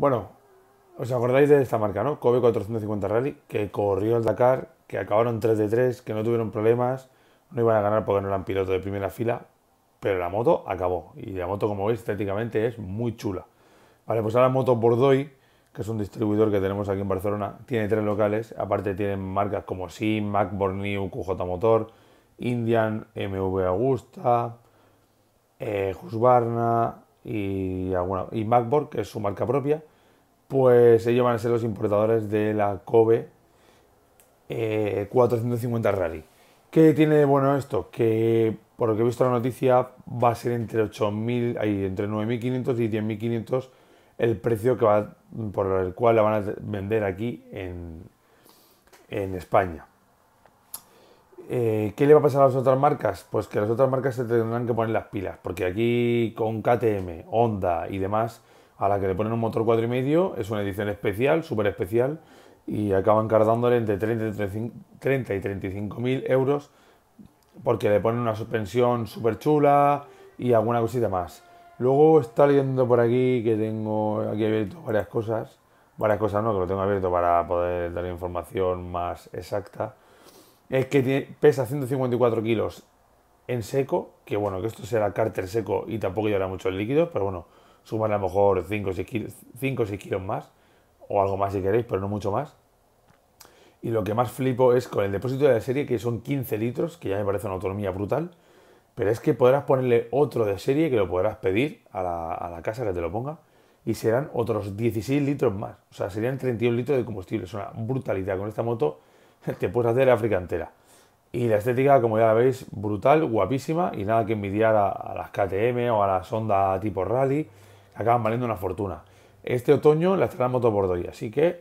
Bueno, os acordáis de esta marca, ¿no? Kobe 450 Rally, que corrió el Dakar, que acabaron 3 de 3, que no tuvieron problemas, no iban a ganar porque no eran pilotos de primera fila, pero la moto acabó. Y la moto, como veis, estéticamente es muy chula. Vale, pues ahora Moto Bordoy, que es un distribuidor que tenemos aquí en Barcelona, tiene tres locales, aparte tienen marcas como SIM, Mac Borneo, QJ Motor, Indian, MV Augusta, eh, Husqvarna, y, alguna, y que es su marca propia, pues ellos van a ser los importadores de la Kobe 450 eh, Rally. ¿Qué tiene de bueno esto? Que por lo que he visto la noticia va a ser entre 8.000, entre 9.500 y 10.500 el precio por el cual la van a vender aquí en España. Eh, ¿Qué le va a pasar a las otras marcas? Pues que las otras marcas se tendrán que poner las pilas, porque aquí con KTM, Honda y demás, a la que le ponen un motor 4,5 es una edición especial, súper especial, y acaban cargándole entre 30, 30 y 35 mil euros, porque le ponen una suspensión súper chula y alguna cosita más. Luego está leyendo por aquí que tengo aquí abierto varias cosas, varias cosas no, que lo tengo abierto para poder dar información más exacta es que pesa 154 kilos en seco, que bueno, que esto será cárter seco y tampoco llevará muchos líquido pero bueno, sumar a lo mejor 5 o 6 kilos, más, o algo más si queréis, pero no mucho más. Y lo que más flipo es con el depósito de la serie, que son 15 litros, que ya me parece una autonomía brutal, pero es que podrás ponerle otro de serie que lo podrás pedir a la, a la casa que te lo ponga, y serán otros 16 litros más. O sea, serían 31 litros de combustible. Es una brutalidad. Con esta moto te puedes hacer África entera. Y la estética, como ya la veis, brutal, guapísima y nada que envidiar a, las KTM o a las Honda tipo rally, acaban valiendo una fortuna. Este otoño la por doy así que